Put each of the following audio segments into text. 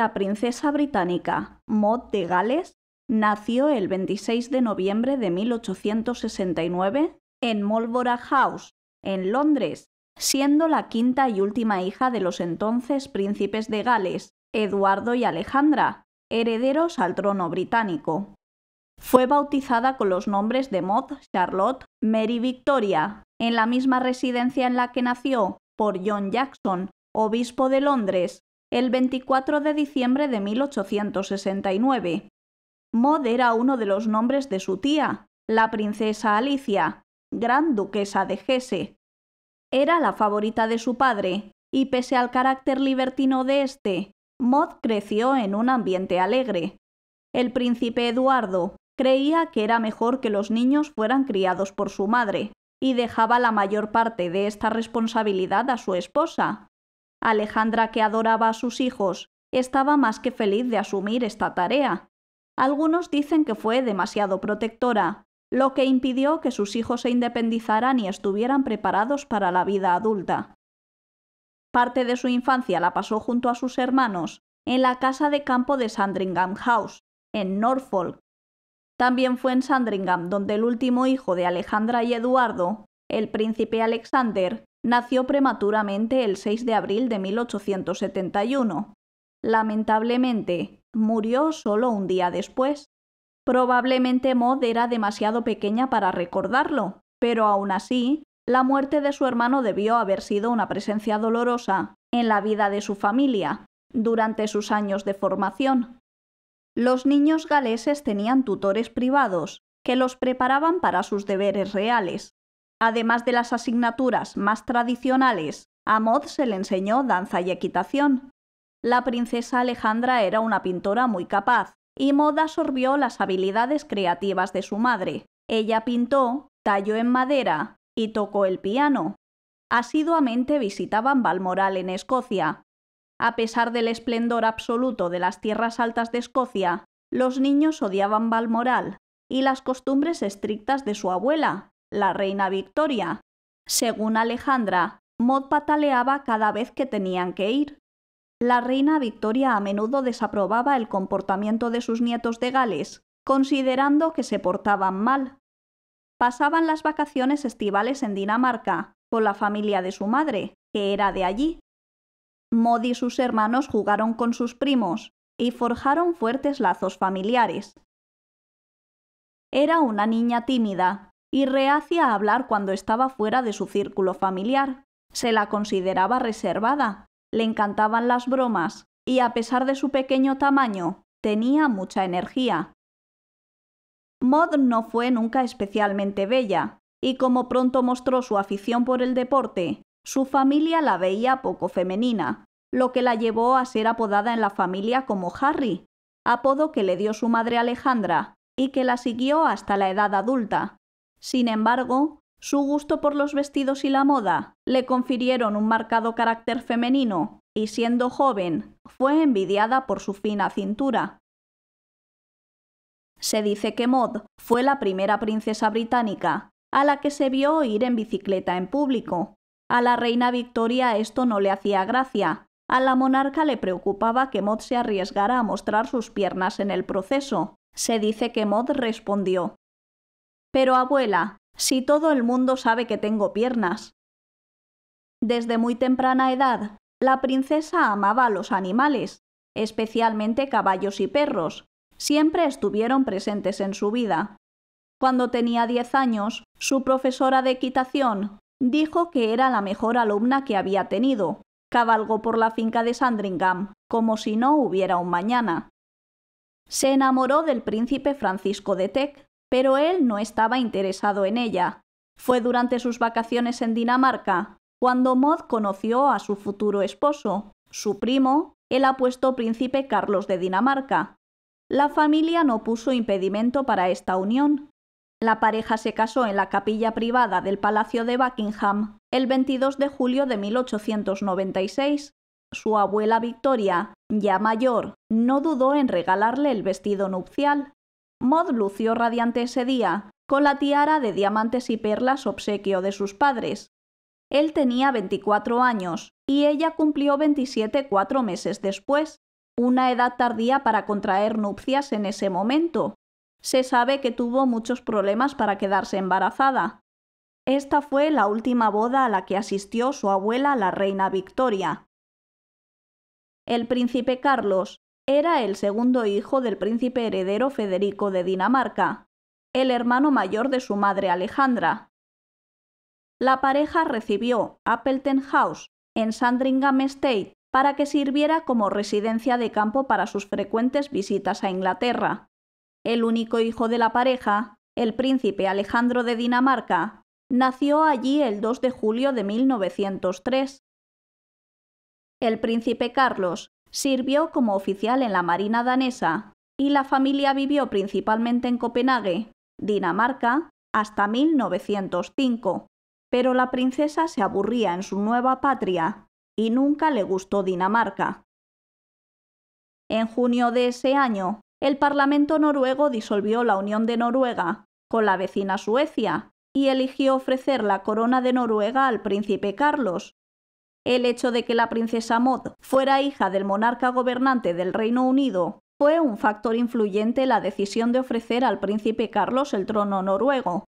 La princesa británica Maud de Gales nació el 26 de noviembre de 1869 en Marlborough House, en Londres, siendo la quinta y última hija de los entonces príncipes de Gales, Eduardo y Alejandra, herederos al trono británico. Fue bautizada con los nombres de Maud Charlotte Mary Victoria, en la misma residencia en la que nació, por John Jackson, obispo de Londres, el 24 de diciembre de 1869. Maud era uno de los nombres de su tía, la princesa Alicia, gran duquesa de Hesse. Era la favorita de su padre, y pese al carácter libertino de este, Maud creció en un ambiente alegre. El príncipe Eduardo creía que era mejor que los niños fueran criados por su madre, y dejaba la mayor parte de esta responsabilidad a su esposa, Alejandra, que adoraba a sus hijos, estaba más que feliz de asumir esta tarea. Algunos dicen que fue demasiado protectora, lo que impidió que sus hijos se independizaran y estuvieran preparados para la vida adulta. Parte de su infancia la pasó junto a sus hermanos, en la casa de campo de Sandringham House, en Norfolk. También fue en Sandringham donde el último hijo de Alejandra y Eduardo, el príncipe Alexander, Nació prematuramente el 6 de abril de 1871. Lamentablemente, murió solo un día después. Probablemente Maud era demasiado pequeña para recordarlo, pero aún así, la muerte de su hermano debió haber sido una presencia dolorosa en la vida de su familia durante sus años de formación. Los niños galeses tenían tutores privados que los preparaban para sus deberes reales. Además de las asignaturas más tradicionales, a Maud se le enseñó danza y equitación. La princesa Alejandra era una pintora muy capaz, y Maud absorbió las habilidades creativas de su madre. Ella pintó, talló en madera y tocó el piano. Asiduamente visitaban Balmoral en Escocia. A pesar del esplendor absoluto de las tierras altas de Escocia, los niños odiaban Balmoral y las costumbres estrictas de su abuela, la reina Victoria. Según Alejandra, Mod pataleaba cada vez que tenían que ir. La reina Victoria a menudo desaprobaba el comportamiento de sus nietos de Gales, considerando que se portaban mal. Pasaban las vacaciones estivales en Dinamarca, con la familia de su madre, que era de allí. Mod y sus hermanos jugaron con sus primos y forjaron fuertes lazos familiares. Era una niña tímida, y reacia a hablar cuando estaba fuera de su círculo familiar. Se la consideraba reservada, le encantaban las bromas y a pesar de su pequeño tamaño, tenía mucha energía. Maud no fue nunca especialmente bella, y como pronto mostró su afición por el deporte, su familia la veía poco femenina, lo que la llevó a ser apodada en la familia como Harry, apodo que le dio su madre Alejandra y que la siguió hasta la edad adulta. Sin embargo, su gusto por los vestidos y la moda le confirieron un marcado carácter femenino y siendo joven fue envidiada por su fina cintura. Se dice que Maud fue la primera princesa británica a la que se vio ir en bicicleta en público. A la reina Victoria esto no le hacía gracia. A la monarca le preocupaba que Maud se arriesgara a mostrar sus piernas en el proceso. Se dice que Maud respondió pero abuela, si todo el mundo sabe que tengo piernas. Desde muy temprana edad, la princesa amaba a los animales, especialmente caballos y perros. Siempre estuvieron presentes en su vida. Cuando tenía diez años, su profesora de equitación dijo que era la mejor alumna que había tenido. Cabalgó por la finca de Sandringham, como si no hubiera un mañana. Se enamoró del príncipe Francisco de Teck pero él no estaba interesado en ella. Fue durante sus vacaciones en Dinamarca cuando Maud conoció a su futuro esposo, su primo, el apuesto príncipe Carlos de Dinamarca. La familia no puso impedimento para esta unión. La pareja se casó en la capilla privada del Palacio de Buckingham el 22 de julio de 1896. Su abuela Victoria, ya mayor, no dudó en regalarle el vestido nupcial, Mod lució radiante ese día, con la tiara de diamantes y perlas obsequio de sus padres. Él tenía 24 años y ella cumplió 27 cuatro meses después, una edad tardía para contraer nupcias en ese momento. Se sabe que tuvo muchos problemas para quedarse embarazada. Esta fue la última boda a la que asistió su abuela, la reina Victoria. El príncipe Carlos era el segundo hijo del príncipe heredero Federico de Dinamarca, el hermano mayor de su madre Alejandra. La pareja recibió Appleton House en Sandringham Estate para que sirviera como residencia de campo para sus frecuentes visitas a Inglaterra. El único hijo de la pareja, el príncipe Alejandro de Dinamarca, nació allí el 2 de julio de 1903. El príncipe Carlos Sirvió como oficial en la Marina danesa y la familia vivió principalmente en Copenhague, Dinamarca, hasta 1905. Pero la princesa se aburría en su nueva patria y nunca le gustó Dinamarca. En junio de ese año, el Parlamento noruego disolvió la Unión de Noruega con la vecina Suecia y eligió ofrecer la corona de Noruega al príncipe Carlos, el hecho de que la princesa Maud fuera hija del monarca gobernante del Reino Unido fue un factor influyente en la decisión de ofrecer al príncipe Carlos el trono noruego.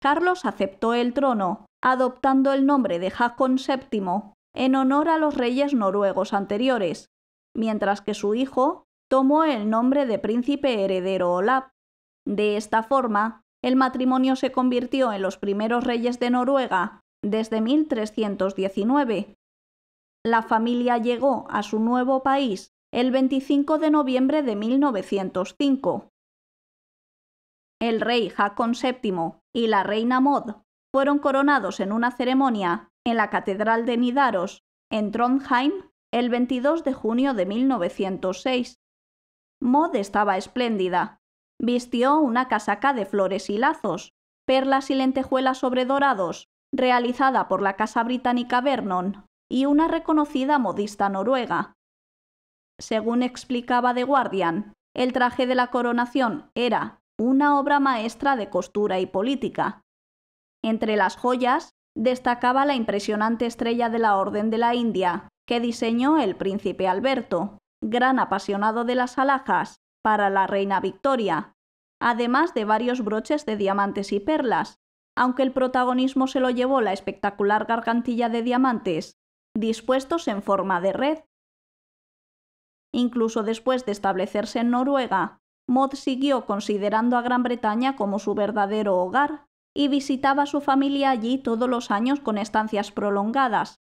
Carlos aceptó el trono, adoptando el nombre de Hakon VII en honor a los reyes noruegos anteriores, mientras que su hijo tomó el nombre de príncipe heredero Olaf. De esta forma, el matrimonio se convirtió en los primeros reyes de Noruega desde 1319. La familia llegó a su nuevo país el 25 de noviembre de 1905. El rey Hakon VII y la reina Maud fueron coronados en una ceremonia en la Catedral de Nidaros, en Trondheim, el 22 de junio de 1906. Maud estaba espléndida. Vistió una casaca de flores y lazos, perlas y lentejuelas sobre dorados, realizada por la casa británica Vernon y una reconocida modista noruega. Según explicaba The Guardian, el traje de la coronación era una obra maestra de costura y política. Entre las joyas destacaba la impresionante estrella de la Orden de la India, que diseñó el príncipe Alberto, gran apasionado de las alhajas, para la reina Victoria, además de varios broches de diamantes y perlas, aunque el protagonismo se lo llevó la espectacular gargantilla de diamantes, dispuestos en forma de red. Incluso después de establecerse en Noruega, Maud siguió considerando a Gran Bretaña como su verdadero hogar y visitaba a su familia allí todos los años con estancias prolongadas.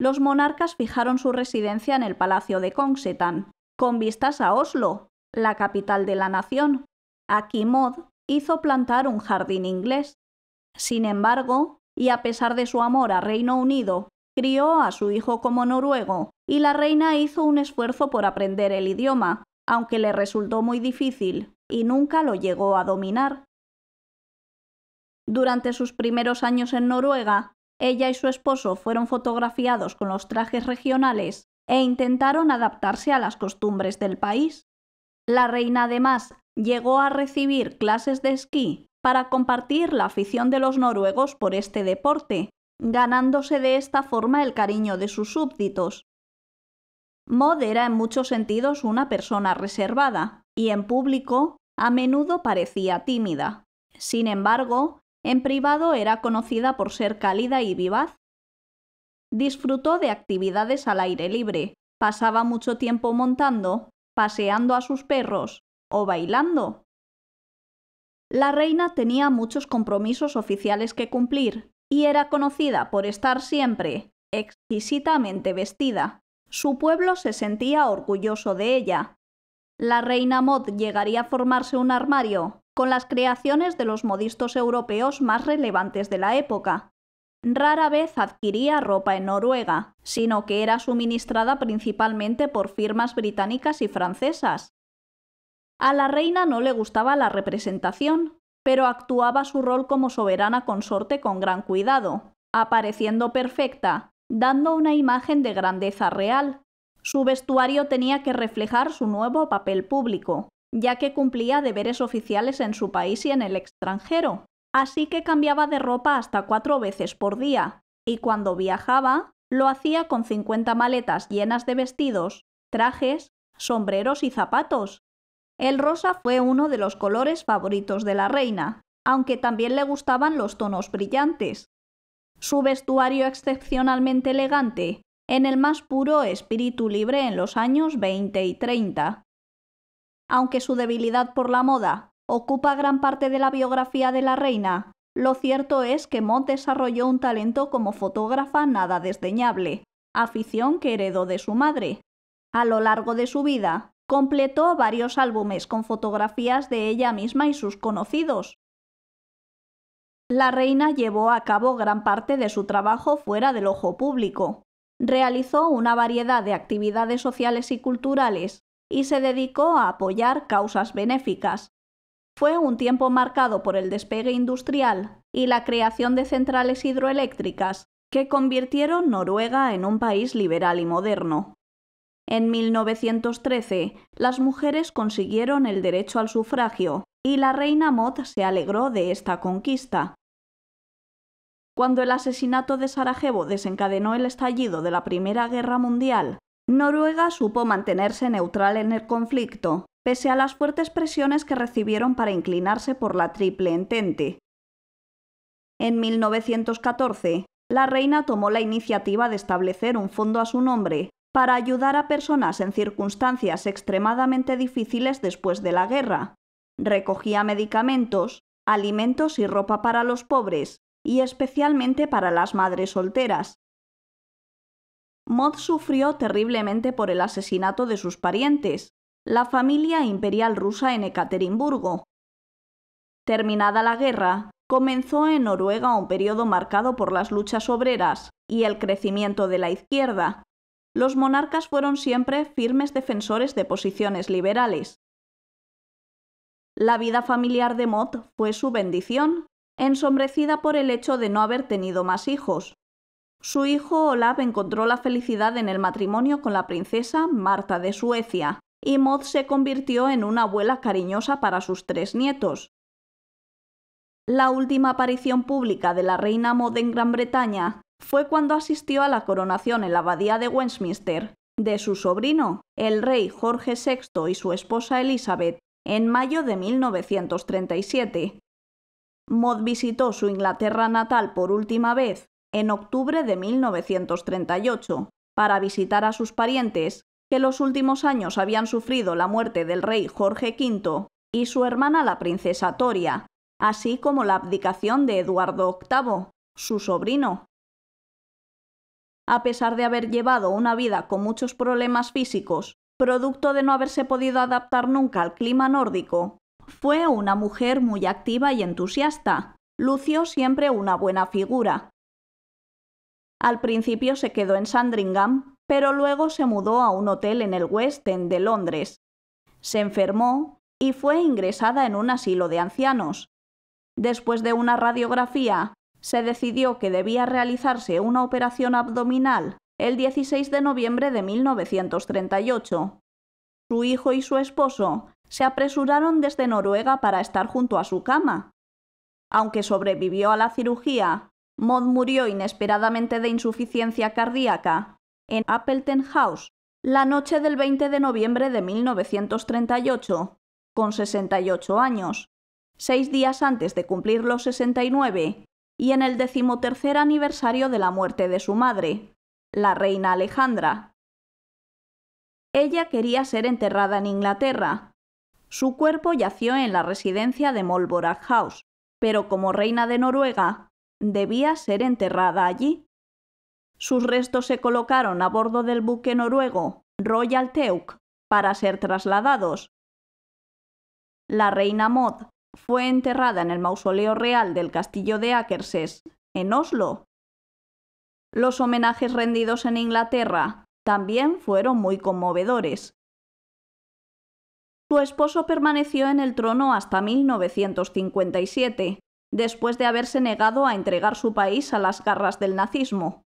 Los monarcas fijaron su residencia en el Palacio de Kongsetan, con vistas a Oslo, la capital de la nación. Aquí Maud hizo plantar un jardín inglés. Sin embargo, y a pesar de su amor a Reino Unido, crió a su hijo como noruego, y la reina hizo un esfuerzo por aprender el idioma, aunque le resultó muy difícil, y nunca lo llegó a dominar. Durante sus primeros años en Noruega, ella y su esposo fueron fotografiados con los trajes regionales e intentaron adaptarse a las costumbres del país. La reina además llegó a recibir clases de esquí para compartir la afición de los noruegos por este deporte, ganándose de esta forma el cariño de sus súbditos. Mod era en muchos sentidos una persona reservada, y en público a menudo parecía tímida. Sin embargo, en privado era conocida por ser cálida y vivaz. Disfrutó de actividades al aire libre, pasaba mucho tiempo montando, paseando a sus perros o bailando, la reina tenía muchos compromisos oficiales que cumplir y era conocida por estar siempre exquisitamente vestida. Su pueblo se sentía orgulloso de ella. La reina Mod llegaría a formarse un armario con las creaciones de los modistos europeos más relevantes de la época. Rara vez adquiría ropa en Noruega, sino que era suministrada principalmente por firmas británicas y francesas, a la reina no le gustaba la representación, pero actuaba su rol como soberana consorte con gran cuidado, apareciendo perfecta, dando una imagen de grandeza real. Su vestuario tenía que reflejar su nuevo papel público, ya que cumplía deberes oficiales en su país y en el extranjero, así que cambiaba de ropa hasta cuatro veces por día, y cuando viajaba, lo hacía con 50 maletas llenas de vestidos, trajes, sombreros y zapatos, el rosa fue uno de los colores favoritos de la reina, aunque también le gustaban los tonos brillantes. Su vestuario excepcionalmente elegante, en el más puro espíritu libre en los años 20 y 30. Aunque su debilidad por la moda ocupa gran parte de la biografía de la reina, lo cierto es que Mott desarrolló un talento como fotógrafa nada desdeñable, afición que heredó de su madre. A lo largo de su vida, Completó varios álbumes con fotografías de ella misma y sus conocidos. La reina llevó a cabo gran parte de su trabajo fuera del ojo público. Realizó una variedad de actividades sociales y culturales y se dedicó a apoyar causas benéficas. Fue un tiempo marcado por el despegue industrial y la creación de centrales hidroeléctricas que convirtieron Noruega en un país liberal y moderno. En 1913, las mujeres consiguieron el derecho al sufragio y la reina Mott se alegró de esta conquista. Cuando el asesinato de Sarajevo desencadenó el estallido de la Primera Guerra Mundial, Noruega supo mantenerse neutral en el conflicto, pese a las fuertes presiones que recibieron para inclinarse por la Triple Entente. En 1914, la reina tomó la iniciativa de establecer un fondo a su nombre para ayudar a personas en circunstancias extremadamente difíciles después de la guerra. Recogía medicamentos, alimentos y ropa para los pobres, y especialmente para las madres solteras. Mod sufrió terriblemente por el asesinato de sus parientes, la familia imperial rusa en Ekaterimburgo. Terminada la guerra, comenzó en Noruega un periodo marcado por las luchas obreras y el crecimiento de la izquierda, los monarcas fueron siempre firmes defensores de posiciones liberales. La vida familiar de Maud fue su bendición, ensombrecida por el hecho de no haber tenido más hijos. Su hijo Olaf encontró la felicidad en el matrimonio con la princesa Marta de Suecia, y Maud se convirtió en una abuela cariñosa para sus tres nietos. La última aparición pública de la reina Maud en Gran Bretaña fue cuando asistió a la coronación en la abadía de Westminster de su sobrino, el rey Jorge VI y su esposa Elizabeth, en mayo de 1937. Maud visitó su Inglaterra natal por última vez en octubre de 1938 para visitar a sus parientes, que los últimos años habían sufrido la muerte del rey Jorge V y su hermana la princesa Toria, así como la abdicación de Eduardo VIII, su sobrino, a pesar de haber llevado una vida con muchos problemas físicos, producto de no haberse podido adaptar nunca al clima nórdico. Fue una mujer muy activa y entusiasta. Lució siempre una buena figura. Al principio se quedó en Sandringham, pero luego se mudó a un hotel en el West End de Londres. Se enfermó y fue ingresada en un asilo de ancianos. Después de una radiografía, se decidió que debía realizarse una operación abdominal el 16 de noviembre de 1938. Su hijo y su esposo se apresuraron desde Noruega para estar junto a su cama. Aunque sobrevivió a la cirugía, Maud murió inesperadamente de insuficiencia cardíaca en Appleton House la noche del 20 de noviembre de 1938, con 68 años, seis días antes de cumplir los 69 y en el decimotercer aniversario de la muerte de su madre, la reina Alejandra. Ella quería ser enterrada en Inglaterra. Su cuerpo yació en la residencia de Molborough House, pero como reina de Noruega, debía ser enterrada allí. Sus restos se colocaron a bordo del buque noruego Royal Teuk para ser trasladados. La reina Maud fue enterrada en el mausoleo real del castillo de Akerses, en Oslo. Los homenajes rendidos en Inglaterra también fueron muy conmovedores. Su esposo permaneció en el trono hasta 1957, después de haberse negado a entregar su país a las garras del nazismo.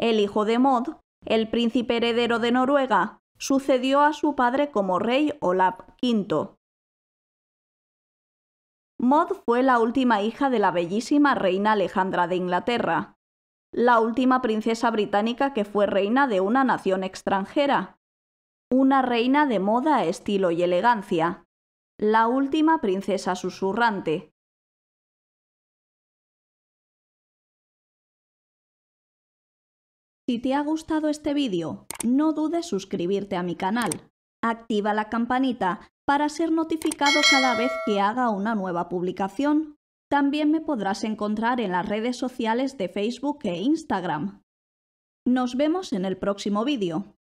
El hijo de Maud, el príncipe heredero de Noruega, sucedió a su padre como rey Olav V. Maud fue la última hija de la bellísima reina Alejandra de Inglaterra, la última princesa británica que fue reina de una nación extranjera, una reina de moda, estilo y elegancia, la última princesa susurrante. Si te ha gustado este vídeo, no dudes suscribirte a mi canal, activa la campanita para ser notificado cada vez que haga una nueva publicación. También me podrás encontrar en las redes sociales de Facebook e Instagram. Nos vemos en el próximo vídeo.